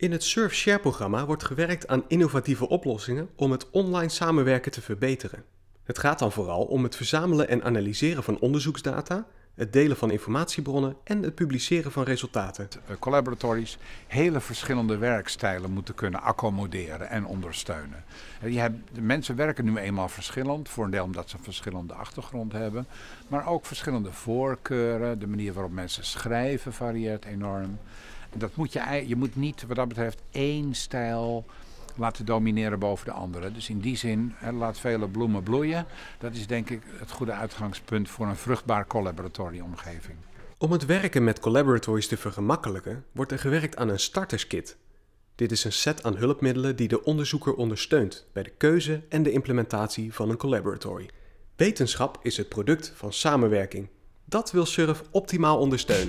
In het Surf-Share-programma wordt gewerkt aan innovatieve oplossingen om het online samenwerken te verbeteren. Het gaat dan vooral om het verzamelen en analyseren van onderzoeksdata, het delen van informatiebronnen en het publiceren van resultaten. Eh, collaboratories hele verschillende werkstijlen moeten kunnen accommoderen en ondersteunen. Eh, je hebt, mensen werken nu eenmaal verschillend, voor een deel omdat ze een verschillende achtergrond hebben, maar ook verschillende voorkeuren, de manier waarop mensen schrijven varieert enorm dat moet je, je moet niet wat dat betreft één stijl laten domineren boven de andere. Dus in die zin, hè, laat vele bloemen bloeien. Dat is denk ik het goede uitgangspunt voor een vruchtbaar collaboratory-omgeving. Om het werken met collaboratories te vergemakkelijken, wordt er gewerkt aan een starterskit. Dit is een set aan hulpmiddelen die de onderzoeker ondersteunt bij de keuze en de implementatie van een collaboratory. Wetenschap is het product van samenwerking. Dat wil Surf optimaal ondersteunen.